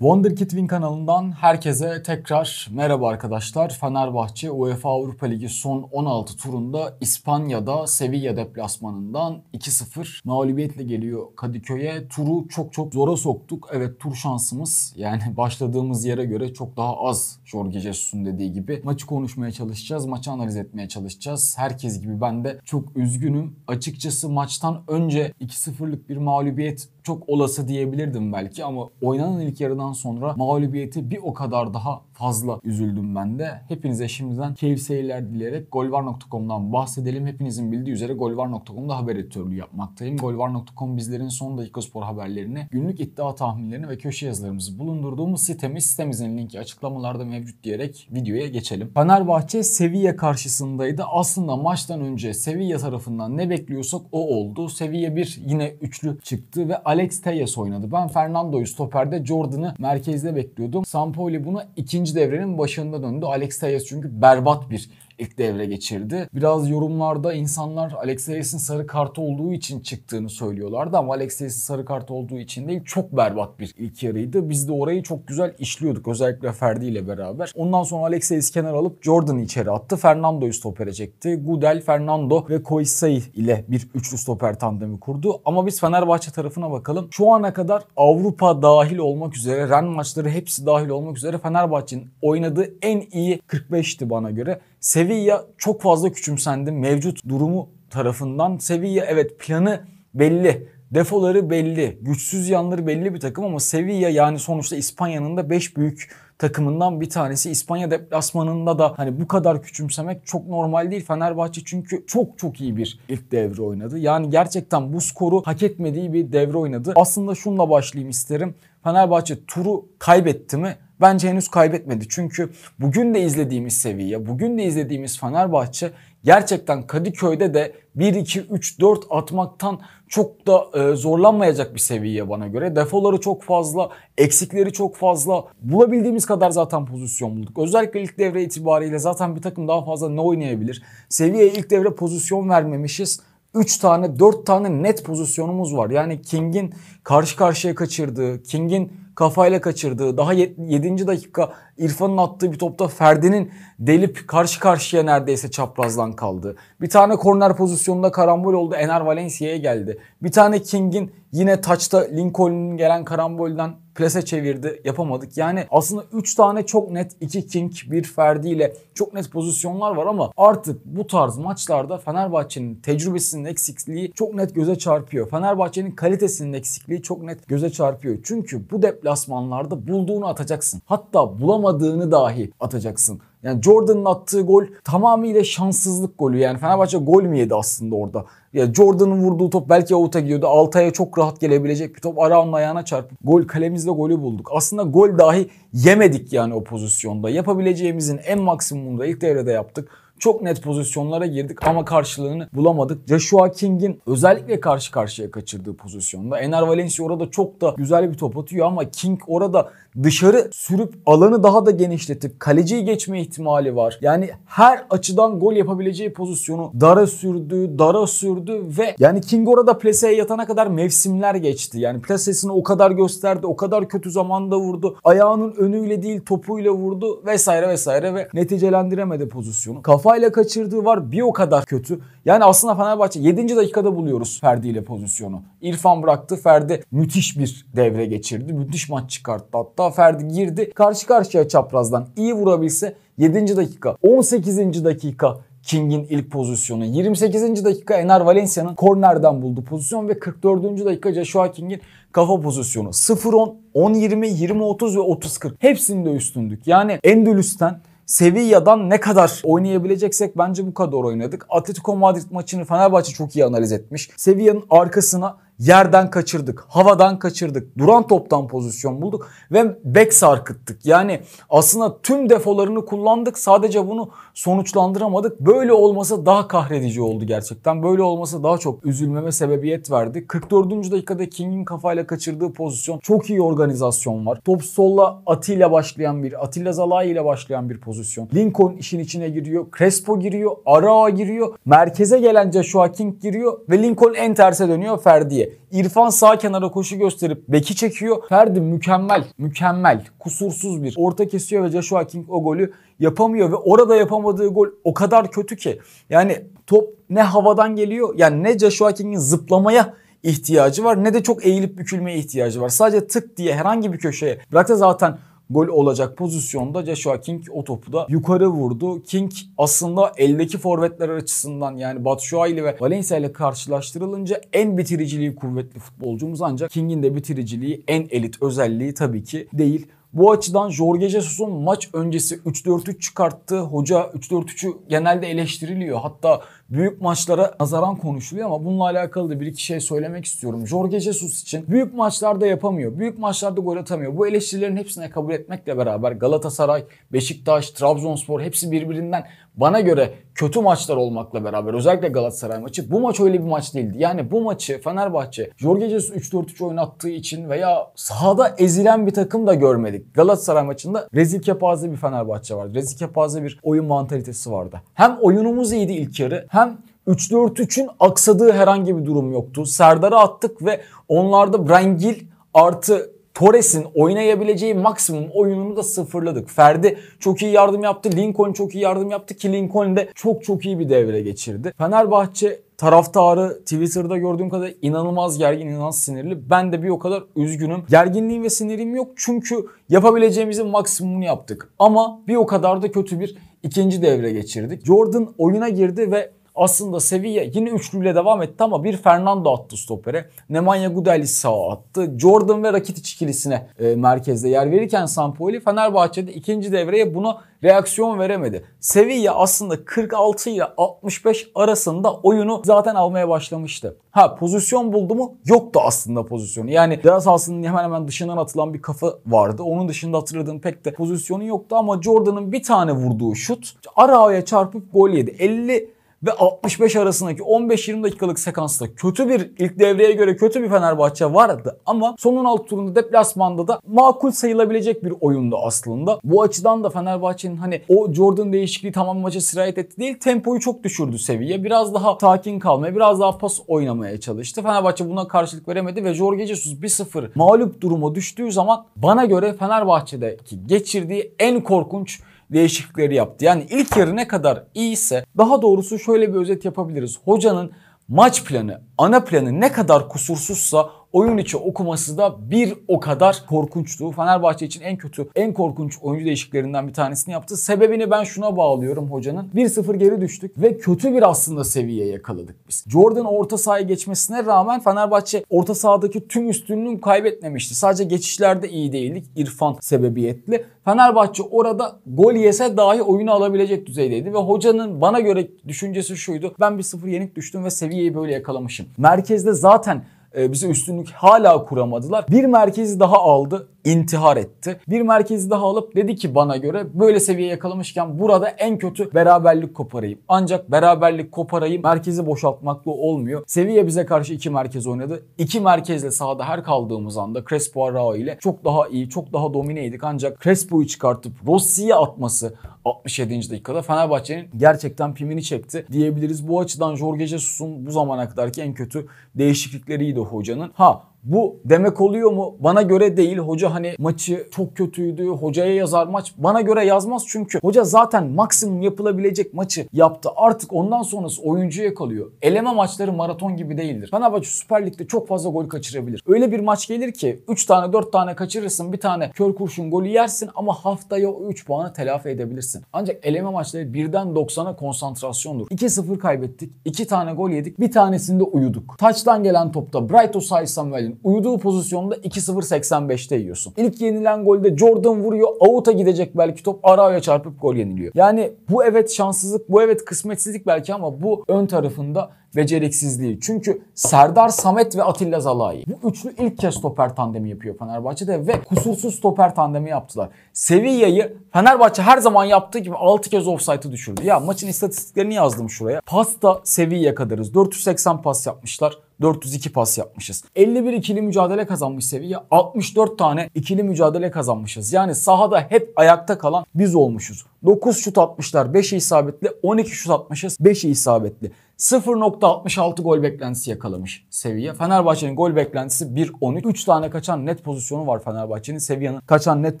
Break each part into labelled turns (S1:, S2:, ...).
S1: Wonderkid Win kanalından herkese tekrar merhaba arkadaşlar. Fenerbahçe UEFA Avrupa Ligi son 16 turunda İspanya'da Sevilla deplasmanından 2-0 mağlubiyetle geliyor Kadıköy'e. Turu çok çok zora soktuk. Evet tur şansımız yani başladığımız yere göre çok daha az Jorge Jesus'un dediği gibi. Maçı konuşmaya çalışacağız, maçı analiz etmeye çalışacağız. Herkes gibi ben de çok üzgünüm. Açıkçası maçtan önce 2-0'lık bir mağlubiyet çok olası diyebilirdim belki ama oynanan ilk yarıdan sonra mağlubiyeti bir o kadar daha fazla üzüldüm ben de. Hepinize şimdiden keyif seyirler dileyerek golvar.com'dan bahsedelim. Hepinizin bildiği üzere golvar.com'da haber editörlüğü yapmaktayım. golvar.com bizlerin son dakika spor haberlerini, günlük iddia tahminlerini ve köşe yazılarımızı bulundurduğumuz sitemiz. Sitemizin linki açıklamalarda mevcut diyerek videoya geçelim. Fenerbahçe Sevilla karşısındaydı. Aslında maçtan önce Sevilla tarafından ne bekliyorsak o oldu. Sevilla bir yine üçlü çıktı ve Alex Tejas oynadı. Ben Fernando'yu stoperde Jordan'ı merkezde bekliyordum. Sampoli buna ikinci devrenin başında döndü. Alex Tejas çünkü berbat bir ilk devre geçirdi. Biraz yorumlarda insanlar Alex Harris'in sarı kartı olduğu için çıktığını söylüyorlardı ama Alex Harris'in sarı kartı olduğu için değil çok berbat bir ilk yarıydı. Biz de orayı çok güzel işliyorduk özellikle Ferdi ile beraber. Ondan sonra Alex Harris kenar alıp Jordan içeri attı. Fernando'yu stopere çekti. Gudel, Fernando ve Koisei ile bir üçlü stoper tandemi kurdu. Ama biz Fenerbahçe tarafına bakalım. Şu ana kadar Avrupa dahil olmak üzere, Ren maçları hepsi dahil olmak üzere Fenerbahçe'nin oynadığı en iyi 45'ti bana göre. Sevilla çok fazla küçümsendi mevcut durumu tarafından. Sevilla evet planı belli. Defoları belli, güçsüz yanları belli bir takım ama Sevilla yani sonuçta İspanya'nın da 5 büyük takımından bir tanesi. İspanya deplasmanında da hani bu kadar küçümsemek çok normal değil. Fenerbahçe çünkü çok çok iyi bir ilk devre oynadı. Yani gerçekten bu skoru hak etmediği bir devre oynadı. Aslında şunla başlayayım isterim. Fenerbahçe turu kaybetti mi? bence henüz kaybetmedi. Çünkü bugün de izlediğimiz seviye, bugün de izlediğimiz Fenerbahçe gerçekten Kadıköy'de de 1 2 3 4 atmaktan çok da e, zorlanmayacak bir seviye bana göre. Defoları çok fazla, eksikleri çok fazla. Bulabildiğimiz kadar zaten pozisyon bulduk. Özellikle ilk devre itibariyle zaten bir takım daha fazla ne oynayabilir? seviye ilk devre pozisyon vermemişiz. 3 tane 4 tane net pozisyonumuz var. Yani King'in karşı karşıya kaçırdığı, King'in kafayla kaçırdığı, daha 7. dakika İrfan'ın attığı bir topta Ferdi'nin delip karşı karşıya neredeyse çaprazdan kaldı. Bir tane korner pozisyonunda karambol oldu. Ener Valencia'ya geldi. Bir tane King'in yine taçta Lincoln'un gelen karambolden plase çevirdi. Yapamadık. Yani aslında 3 tane çok net 2 King bir Ferdi ile çok net pozisyonlar var ama artık bu tarz maçlarda Fenerbahçe'nin tecrübesinin eksikliği çok net göze çarpıyor. Fenerbahçe'nin kalitesinin eksikliği çok net göze çarpıyor. Çünkü bu deplasmanlarda bulduğunu atacaksın. Hatta bulamadığın atamadığını dahi atacaksın. Yani Jordan'ın attığı gol tamamıyla şanssızlık golü. Yani Fenerbahçe gol mü yedi aslında orada? Ya Jordan'ın vurduğu top belki avuta gidiyordu. Altay'a çok rahat gelebilecek bir top. Araun'un ayağına çarpıp gol kalemizde golü bulduk. Aslında gol dahi yemedik yani o pozisyonda. Yapabileceğimizin en maksimumunu da ilk devrede yaptık. Çok net pozisyonlara girdik ama karşılığını bulamadık. Joshua King'in özellikle karşı karşıya kaçırdığı pozisyonda. Ener Valencia orada çok da güzel bir top atıyor ama King orada dışarı sürüp alanı daha da genişletip kaleciyi geçme ihtimali var. Yani her açıdan gol yapabileceği pozisyonu dara sürdü, dara sürdü ve yani King orada plaseye yatana kadar mevsimler geçti. Yani plasesini o kadar gösterdi, o kadar kötü zamanda vurdu. Ayağının önüyle değil topuyla vurdu vesaire vesaire ve neticelendiremedi pozisyonu. Kafa kafayla kaçırdığı var bir o kadar kötü. Yani aslında Fenerbahçe 7. dakikada buluyoruz Ferdi ile pozisyonu. İrfan bıraktı Ferdi müthiş bir devre geçirdi. Müthiş maç çıkarttı hatta Ferdi girdi karşı karşıya çaprazdan iyi vurabilse 7. dakika 18. dakika King'in ilk pozisyonu. 28. dakika Enar Valencia'nın kornerden buldu pozisyon ve 44. dakika Joshua King'in kafa pozisyonu. 0-10, 10-20, 20-30 ve 30-40 hepsinde üstündük. Yani Endülüs'ten Sevilla'dan ne kadar oynayabileceksek bence bu kadar oynadık. Atletico Madrid maçını Fenerbahçe çok iyi analiz etmiş. Sevilla'nın arkasına Yerden kaçırdık, havadan kaçırdık, duran toptan pozisyon bulduk ve bek sarkıttık. Yani aslında tüm defolarını kullandık sadece bunu sonuçlandıramadık. Böyle olmasa daha kahredici oldu gerçekten. Böyle olmasa daha çok üzülmeme sebebiyet verdi. 44. dakikada King'in kafayla kaçırdığı pozisyon çok iyi organizasyon var. Top solla Atilla başlayan bir, Atilla Zalai ile başlayan bir pozisyon. Lincoln işin içine giriyor, Crespo giriyor, Araa giriyor, merkeze gelen Joshua King giriyor ve Lincoln en terse dönüyor Ferdi'ye. İrfan sağ kenara koşu gösterip beki çekiyor. Ferdi mükemmel, mükemmel, kusursuz bir orta kesiyor ve Joshua King o golü yapamıyor ve orada yapamadığı gol o kadar kötü ki. Yani top ne havadan geliyor yani ne Joshua King'in zıplamaya ihtiyacı var ne de çok eğilip bükülmeye ihtiyacı var. Sadece tık diye herhangi bir köşeye bıraksa zaten gol olacak pozisyonda Joshua King o topu da yukarı vurdu. King aslında eldeki forvetler açısından yani Batshuayi ve Valencia ile karşılaştırılınca en bitiriciliği kuvvetli futbolcumuz ancak King'in de bitiriciliği en elit özelliği tabii ki değil. Bu açıdan Jorge Jesus'un maç öncesi 3-4-3 çıkarttığı hoca 3-4-3'ü genelde eleştiriliyor. Hatta büyük maçlara nazaran konuşuluyor ama bununla alakalı da bir iki şey söylemek istiyorum. Jorge Jesus için büyük maçlarda yapamıyor. Büyük maçlarda gol atamıyor. Bu eleştirilerin hepsine kabul etmekle beraber Galatasaray, Beşiktaş, Trabzonspor hepsi birbirinden bana göre kötü maçlar olmakla beraber özellikle Galatasaray maçı bu maç öyle bir maç değildi. Yani bu maçı Fenerbahçe Jorge Jesus 3-4-3 oynattığı için veya sahada ezilen bir takım da görmedik. Galatasaray maçında rezil kepaze bir Fenerbahçe vardı. Rezil kepaze bir oyun mantalitesi vardı. Hem oyunumuz iyiydi ilk yarı hem hem 3-4-3'ün aksadığı herhangi bir durum yoktu. Serdar'ı attık ve onlarda Brengil artı Torres'in oynayabileceği maksimum oyununu da sıfırladık. Ferdi çok iyi yardım yaptı. Lincoln çok iyi yardım yaptı ki Lincoln de çok çok iyi bir devre geçirdi. Fenerbahçe taraftarı Twitter'da gördüğüm kadar inanılmaz gergin, inanılmaz sinirli. Ben de bir o kadar üzgünüm. Gerginliğim ve sinirim yok çünkü yapabileceğimizin maksimumunu yaptık. Ama bir o kadar da kötü bir ikinci devre geçirdik. Jordan oyuna girdi ve aslında Sevilla yine üçlüyle devam etti ama bir Fernando attı stopere. Nemanja Gudelis sağa attı. Jordan ve Rakitic ikilisine e, merkezde yer verirken Sampoli Fenerbahçe'de ikinci devreye buna reaksiyon veremedi. Sevilla aslında 46 ile 65 arasında oyunu zaten almaya başlamıştı. Ha pozisyon buldu mu? Yoktu aslında pozisyonu. Yani biraz aslında hemen hemen dışından atılan bir kafa vardı. Onun dışında hatırladığım pek de pozisyonu yoktu ama Jordan'ın bir tane vurduğu şut Arao'ya çarpıp gol yedi. 50 ve 65 arasındaki 15-20 dakikalık sekansta kötü bir ilk devreye göre kötü bir Fenerbahçe vardı ama son 16 turunda deplasmanda da makul sayılabilecek bir oyundu aslında. Bu açıdan da Fenerbahçe'nin hani o Jordan değişikliği tamam maça sirayet etti değil tempoyu çok düşürdü seviye. Biraz daha takin kalmaya biraz daha pas oynamaya çalıştı. Fenerbahçe buna karşılık veremedi ve Jorge Jesus 1-0 mağlup duruma düştüğü zaman bana göre Fenerbahçe'deki geçirdiği en korkunç değişiklikleri yaptı. Yani ilk yarı ne kadar iyiyse daha doğrusu şöyle bir özet yapabiliriz. Hocanın maç planı, ana planı ne kadar kusursuzsa Oyun içi okuması da bir o kadar korkunçtu. Fenerbahçe için en kötü, en korkunç oyuncu değişiklerinden bir tanesini yaptı. Sebebini ben şuna bağlıyorum hocanın. 1-0 geri düştük ve kötü bir aslında seviye yakaladık biz. Jordan orta sahaya geçmesine rağmen Fenerbahçe orta sahadaki tüm üstünlüğünü kaybetmemişti. Sadece geçişlerde iyi değildik İrfan sebebiyetli. Fenerbahçe orada gol yese dahi oyunu alabilecek düzeydeydi ve hocanın bana göre düşüncesi şuydu. Ben bir sıfır yenik düştüm ve seviyeyi böyle yakalamışım. Merkezde zaten e, bize üstünlük hala kuramadılar. Bir merkezi daha aldı intihar etti. Bir merkezi daha alıp dedi ki bana göre böyle seviye yakalamışken burada en kötü beraberlik koparayım. Ancak beraberlik koparayım merkezi boşaltmakla olmuyor. Seviye bize karşı iki merkez oynadı. İki merkezle sahada her kaldığımız anda Crespo Arao ile çok daha iyi, çok daha domineydik. Ancak Crespo'yu çıkartıp Rossi'ye atması 67. dakikada Fenerbahçe'nin gerçekten pimini çekti diyebiliriz. Bu açıdan Jorge Jesus'un bu zamana kadarki en kötü değişiklikleriydi hocanın ha bu demek oluyor mu? Bana göre değil. Hoca hani maçı çok kötüydü. Hocaya yazar maç. Bana göre yazmaz çünkü hoca zaten maksimum yapılabilecek maçı yaptı. Artık ondan sonrası oyuncuya kalıyor. Eleme maçları maraton gibi değildir. Fenerbahçe Süper Lig'de çok fazla gol kaçırabilir. Öyle bir maç gelir ki 3 tane 4 tane kaçırırsın. Bir tane kör kurşun golü yersin ama haftaya o 3 puanı telafi edebilirsin. Ancak eleme maçları birden 90'a konsantrasyondur. 2-0 kaybettik. 2 tane gol yedik. Bir tanesinde uyuduk. Taçtan gelen topta Brighto Osay Samuel Fener'in uyuduğu pozisyonda 2-0-85'te yiyorsun. İlk yenilen golde Jordan vuruyor. Out'a gidecek belki top. Araya çarpıp gol yeniliyor. Yani bu evet şanssızlık, bu evet kısmetsizlik belki ama bu ön tarafında beceriksizliği. Çünkü Serdar Samet ve Atilla Zalai. Bu üçlü ilk kez stoper tandemi yapıyor Fenerbahçe'de ve kusursuz stoper tandemi yaptılar. Sevilla'yı Fenerbahçe her zaman yaptığı gibi 6 kez offside'ı düşürdü. Ya maçın istatistiklerini yazdım şuraya. Pasta Sevilla kadarız. 480 pas yapmışlar. 402 pas yapmışız. 51 ikili mücadele kazanmış Sevilla. 64 tane ikili mücadele kazanmışız. Yani sahada hep ayakta kalan biz olmuşuz. 9 şut atmışlar 5'i isabetli. 12 şut atmışız 5'i isabetli. 0.66 gol beklentisi yakalamış seviye. Fenerbahçe'nin gol beklentisi 1.13. 3 tane kaçan net pozisyonu var Fenerbahçe'nin. Seviyenin kaçan net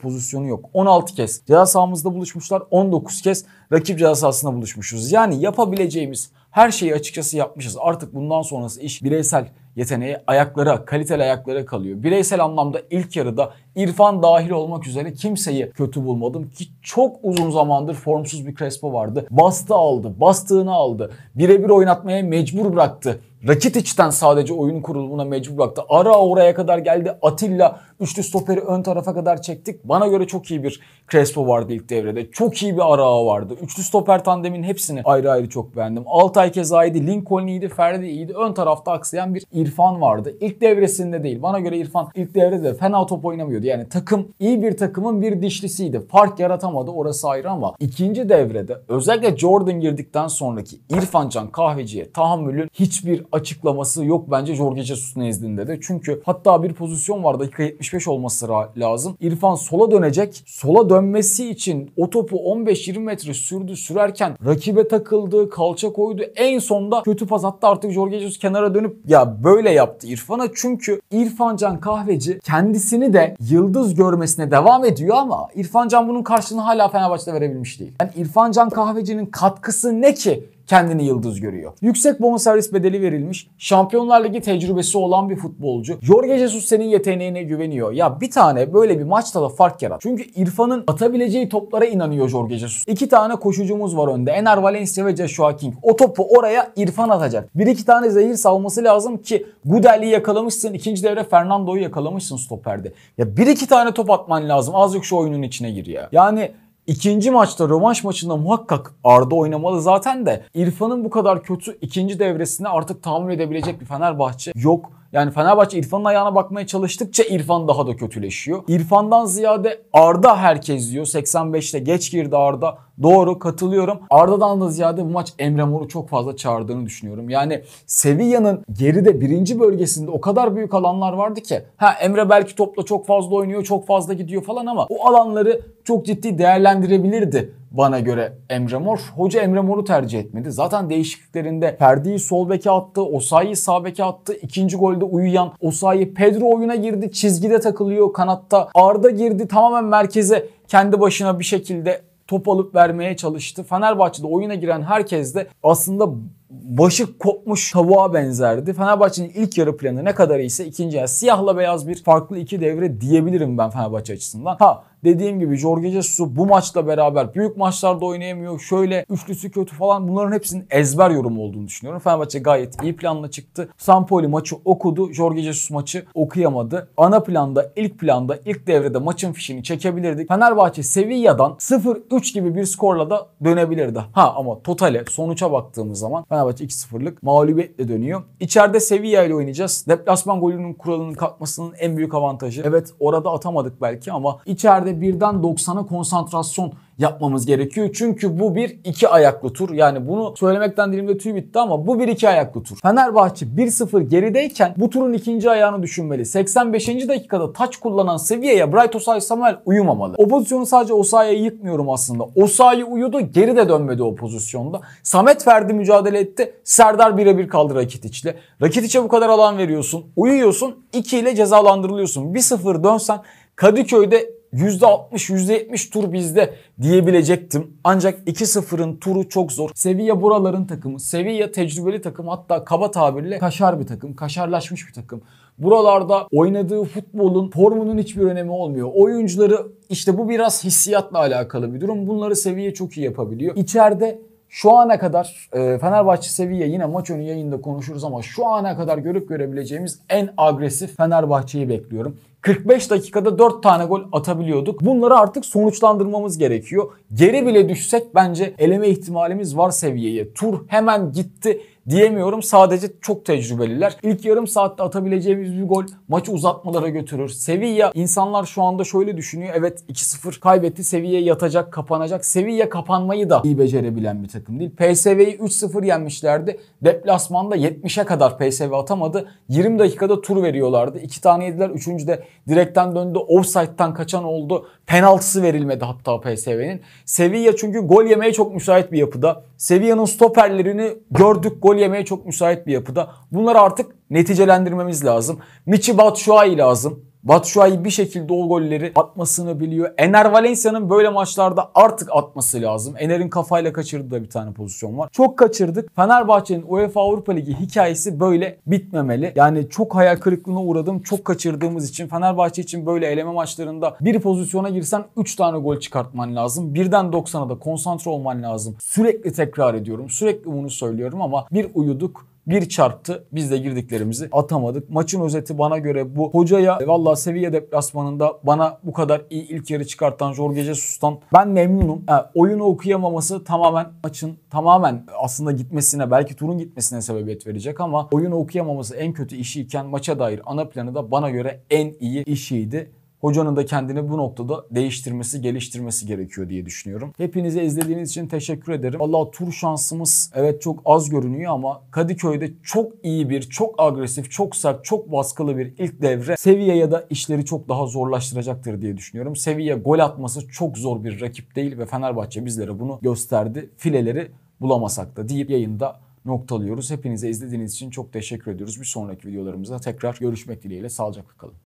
S1: pozisyonu yok. 16 kez ceza sahamızda buluşmuşlar. 19 kez rakip ceza sahasında buluşmuşuz. Yani yapabileceğimiz her şeyi açıkçası yapmışız. Artık bundan sonrası iş bireysel yeteneği ayaklara, kaliteli ayaklara kalıyor. Bireysel anlamda ilk yarıda İrfan dahil olmak üzere kimseyi kötü bulmadım ki çok uzun zamandır formsuz bir Crespo vardı. Bastı aldı, bastığını aldı. Birebir oynatmaya mecbur bıraktı. Rakit içten sadece oyun kurulumuna mecbur bıraktı. Ara oraya kadar geldi. Atilla üçlü stoperi ön tarafa kadar çektik. Bana göre çok iyi bir Crespo vardı ilk devrede. Çok iyi bir Ara vardı. Üçlü stoper tandemin hepsini ayrı ayrı çok beğendim. Altay keza iyiydi, Lincoln iyiydi, Ferdi iyiydi. Ön tarafta aksayan bir İrfan İrfan vardı. İlk devresinde değil. Bana göre İrfan ilk devrede fena top oynamıyordu. Yani takım iyi bir takımın bir dişlisiydi. Fark yaratamadı orası ayrı ama ikinci devrede özellikle Jordan girdikten sonraki İrfan Can Kahveci'ye tahammülün hiçbir açıklaması yok bence Jorge Jesus nezdinde de. Çünkü hatta bir pozisyon var dakika 75 olması lazım. İrfan sola dönecek. Sola dönmesi için o topu 15-20 metre sürdü sürerken rakibe takıldı, kalça koydu. En sonda kötü pas hatta artık Jorge Jesus kenara dönüp ya böyle böyle yaptı İrfan'a. Çünkü İrfan Can Kahveci kendisini de yıldız görmesine devam ediyor ama İrfan Can bunun karşılığını hala Fenerbahçe'de verebilmiş değil. Yani İrfan Can Kahveci'nin katkısı ne ki kendini yıldız görüyor. Yüksek bonservis bedeli verilmiş, Şampiyonlar Ligi tecrübesi olan bir futbolcu. Jorge Jesus senin yeteneğine güveniyor. Ya bir tane böyle bir maçta da fark yarat. Çünkü İrfan'ın atabileceği toplara inanıyor Jorge Jesus. İki tane koşucumuz var önde. Ener Valencia ve Joshua King. O topu oraya İrfan atacak. Bir iki tane zehir savması lazım ki Gudeli'yi yakalamışsın. ikinci devre Fernando'yu yakalamışsın stoperde. Ya bir iki tane top atman lazım. Azıcık şu oyunun içine gir ya. Yani İkinci maçta rövanş maçında muhakkak Arda oynamalı zaten de İrfan'ın bu kadar kötü ikinci devresini artık tahammül edebilecek bir Fenerbahçe yok. Yani Fenerbahçe İrfan'ın ayağına bakmaya çalıştıkça İrfan daha da kötüleşiyor. İrfan'dan ziyade Arda herkes diyor. 85'te geç girdi Arda. Doğru katılıyorum. Arda'dan da ziyade bu maç Emre Mor'u çok fazla çağırdığını düşünüyorum. Yani Sevilla'nın geride birinci bölgesinde o kadar büyük alanlar vardı ki. Ha Emre belki topla çok fazla oynuyor, çok fazla gidiyor falan ama o alanları çok ciddi değerlendirebilirdi bana göre Emre Mor. Hoca Emre Mor'u tercih etmedi. Zaten değişikliklerinde Ferdi'yi sol beke attı, Osayi sağ beke attı. İkinci golde uyuyan Osayi Pedro oyuna girdi, çizgide takılıyor kanatta. Arda girdi tamamen merkeze kendi başına bir şekilde top alıp vermeye çalıştı. Fenerbahçe'de oyuna giren herkes de aslında başı kopmuş tavuğa benzerdi. Fenerbahçe'nin ilk yarı planı ne kadar iyiyse ikinci yarı siyahla beyaz bir farklı iki devre diyebilirim ben Fenerbahçe açısından. Ha dediğim gibi Jorge Jesus bu maçla beraber büyük maçlarda oynayamıyor. Şöyle üçlüsü kötü falan bunların hepsinin ezber yorumu olduğunu düşünüyorum. Fenerbahçe gayet iyi planla çıktı. Sampoli maçı okudu. Jorge Jesus maçı okuyamadı. Ana planda, ilk planda, ilk devrede maçın fişini çekebilirdik. Fenerbahçe Sevilla'dan 0-3 gibi bir skorla da dönebilirdi. Ha ama totale sonuça baktığımız zaman ben Fenerbahçe 2-0'lık mağlubiyetle dönüyor. İçeride Sevilla ile oynayacağız. Deplasman golünün kuralının kalkmasının en büyük avantajı. Evet orada atamadık belki ama içeride birden 90'a konsantrasyon yapmamız gerekiyor. Çünkü bu bir iki ayaklı tur. Yani bunu söylemekten dilimde tüy bitti ama bu bir iki ayaklı tur. Fenerbahçe 1-0 gerideyken bu turun ikinci ayağını düşünmeli. 85. dakikada taç kullanan seviyeye Bright Osay Samuel uyumamalı. O pozisyonu sadece Osay'a yıkmıyorum aslında. Osay uyudu geri de dönmedi o pozisyonda. Samet verdi mücadele etti. Serdar birebir kaldı Rakitiç'le. Rakitiç'e bu kadar alan veriyorsun. Uyuyorsun. 2 ile cezalandırılıyorsun. 1-0 dönsen Kadıköy'de %60, %70 tur bizde diyebilecektim. Ancak 2-0'ın turu çok zor. Sevilla buraların takımı. Sevilla tecrübeli takım. Hatta kaba tabirle kaşar bir takım. Kaşarlaşmış bir takım. Buralarda oynadığı futbolun formunun hiçbir önemi olmuyor. Oyuncuları işte bu biraz hissiyatla alakalı bir durum. Bunları Sevilla çok iyi yapabiliyor. İçeride şu ana kadar e, Fenerbahçe Sevilla yine maç önü yayında konuşuruz ama şu ana kadar görüp görebileceğimiz en agresif Fenerbahçe'yi bekliyorum. 45 dakikada 4 tane gol atabiliyorduk. Bunları artık sonuçlandırmamız gerekiyor. Geri bile düşsek bence eleme ihtimalimiz var seviyeye. Tur hemen gitti diyemiyorum. Sadece çok tecrübeliler. İlk yarım saatte atabileceğimiz bir gol maçı uzatmalara götürür. Sevilla insanlar şu anda şöyle düşünüyor. Evet 2-0 kaybetti. Sevilla yatacak, kapanacak. Sevilla kapanmayı da iyi becerebilen bir takım değil. PSV'yi 3-0 yenmişlerdi. Deplasmanda 70'e kadar PSV atamadı. 20 dakikada tur veriyorlardı. 2 tane yediler. 3. de direkten döndü. Offside'dan kaçan oldu penaltısı verilmedi hatta PSV'nin. Sevilla çünkü gol yemeye çok müsait bir yapıda. Sevilla'nın stoperlerini gördük gol yemeye çok müsait bir yapıda. Bunları artık neticelendirmemiz lazım. Michi Batshuayi lazım. Batshuayi bir şekilde o golleri atmasını biliyor. Ener Valencia'nın böyle maçlarda artık atması lazım. Ener'in kafayla kaçırdığı da bir tane pozisyon var. Çok kaçırdık. Fenerbahçe'nin UEFA Avrupa Ligi hikayesi böyle bitmemeli. Yani çok hayal kırıklığına uğradım. Çok kaçırdığımız için Fenerbahçe için böyle eleme maçlarında bir pozisyona girsen 3 tane gol çıkartman lazım. Birden 90'a da konsantre olman lazım. Sürekli tekrar ediyorum. Sürekli bunu söylüyorum ama bir uyuduk bir çarptı. Biz de girdiklerimizi atamadık. Maçın özeti bana göre bu. Hocaya e, valla seviye deplasmanında bana bu kadar iyi ilk yarı çıkartan Jorge Jesus'tan ben memnunum. Yani e, oyunu okuyamaması tamamen maçın tamamen aslında gitmesine belki turun gitmesine sebebiyet verecek ama oyunu okuyamaması en kötü işiyken maça dair ana planı da bana göre en iyi işiydi hocanın da kendini bu noktada değiştirmesi, geliştirmesi gerekiyor diye düşünüyorum. Hepinize izlediğiniz için teşekkür ederim. Valla tur şansımız evet çok az görünüyor ama Kadıköy'de çok iyi bir, çok agresif, çok sert, çok baskılı bir ilk devre seviye ya da işleri çok daha zorlaştıracaktır diye düşünüyorum. Seviye gol atması çok zor bir rakip değil ve Fenerbahçe bizlere bunu gösterdi. Fileleri bulamasak da deyip yayında noktalıyoruz. Hepinize izlediğiniz için çok teşekkür ediyoruz. Bir sonraki videolarımızda tekrar görüşmek dileğiyle. Sağlıcakla kalın.